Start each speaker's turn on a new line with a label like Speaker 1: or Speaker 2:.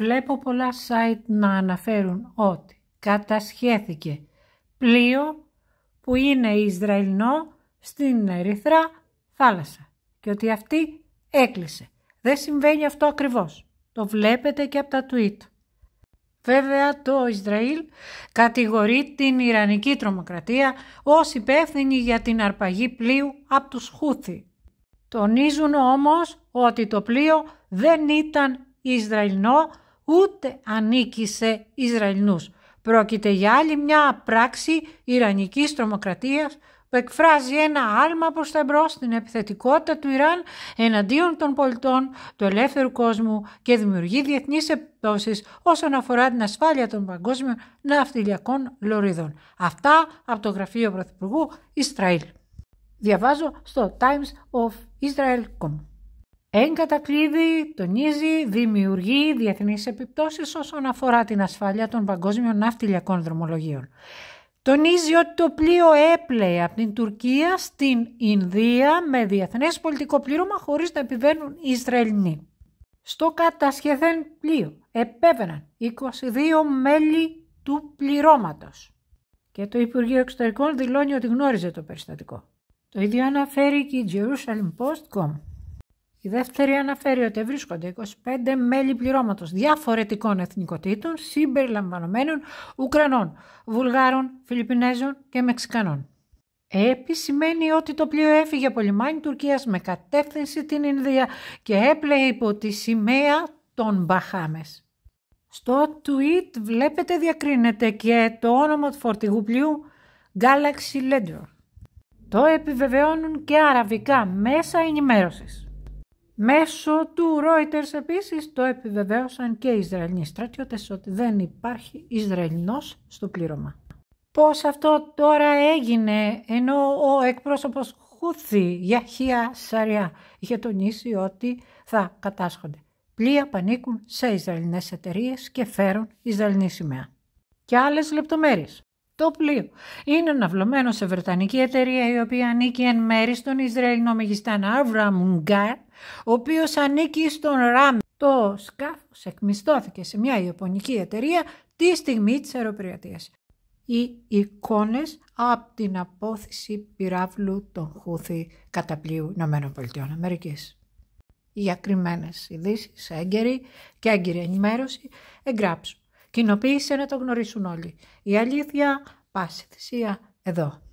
Speaker 1: Βλέπω πολλά site να αναφέρουν ότι κατασχέθηκε πλοίο που είναι Ισραηλινό στην Ερυθρά θάλασσα και ότι αυτή έκλεισε. Δεν συμβαίνει αυτό ακριβώς. Το βλέπετε και από τα tweet. Βέβαια το Ισραήλ κατηγορεί την Ιρανική τρομοκρατία ως υπεύθυνη για την αρπαγή πλοίου από τους Χούθη. Τονίζουν όμως ότι το πλοίο δεν ήταν Ισραηλινό ούτε ανήκει σε Ισραηλινούς. Πρόκειται για άλλη μια πράξη Ιρανικής τρομοκρατίας που εκφράζει ένα άλμα προς τα εμπρός στην επιθετικότητα του Ιράν εναντίον των πολιτών του ελεύθερου κόσμου και δημιουργεί διεθνείς επιπτώσεις όσον αφορά την ασφάλεια των παγκόσμιων ναυτιλιακών λωρίδων. Αυτά από το γραφείο Πρωθυπουργού Ισραήλ. Διαβάζω στο Times of Israel.com. Εν κατακλείδη, τονίζει, δημιουργεί διεθνείς επιπτώσεις όσον αφορά την ασφάλεια των παγκόσμιων ναυτιλιακών δρομολογίων. Τονίζει ότι το πλοίο έπλεε από την Τουρκία στην Ινδία με διεθνές πολιτικό πλήρωμα χωρίς να επιβαίνουν οι Ισραηλινοί. Στο κατασχεθέν πλοίο επέβαιναν 22 μέλη του πληρώματος και το Υπουργείο Εξωτερικών δηλώνει ότι γνώριζε το περιστατικό. Το ίδιο αναφέρει και η Jerusalem Post.com. Η δεύτερη αναφέρει ότι βρίσκονται 25 μέλη πληρώματος διαφορετικών εθνικοτήτων συμπεριλαμβανομένων Ουκρανών, Βουλγάρων, Φιλιππινέζων και Μεξικανών. Ε, επισημαίνει ότι το πλοίο έφυγε από λιμάνι Τουρκίας με κατεύθυνση την Ινδία και έπλεε υπό τη σημαία των Μπαχάμες. Στο tweet βλέπετε διακρίνεται και το όνομα του φορτηγού πλοίου Galaxy Ledger. Το επιβεβαιώνουν και αραβικά μέσα ενημέρωσης. Μέσω του Reuters επίσης το επιβεβαίωσαν και οι Ισραηλινοί στρατιώτες ότι δεν υπάρχει Ισραηλινός στο πλήρωμα. Πώς αυτό τώρα έγινε ενώ ο εκπρόσωπος Χούθη Γιαχία Σαριά είχε τονίσει ότι θα κατάσχονται. Πλοία πανίκουν σε Ισραηλινές εταιρείες και φέρουν Ισραηλινή σημαία. Και άλλες λεπτομέρειες. Το πλοίο είναι αναβλωμένο σε βρετανική εταιρεία η οποία ανήκει εν μέρη στον Ισραηλινό μεγιστάν Αβραμ ο οποίος ανήκει στον Ράμ. Το σκάφος εκμισθώθηκε σε μια Ιαπωνική εταιρεία τη στιγμή της αεροπειρατεία. Οι εικόνες από την απόθεση πυράβλου των Χούθη κατά πλοίου ΗΠΑ. Οι ακριμένες ειδήσεις, έγκαιρη και έγκαιρη ενημέρωση εγγράψουν Κοινοποίησε να το γνωρίσουν όλοι. Η αλήθεια, πάση θυσία, εδώ.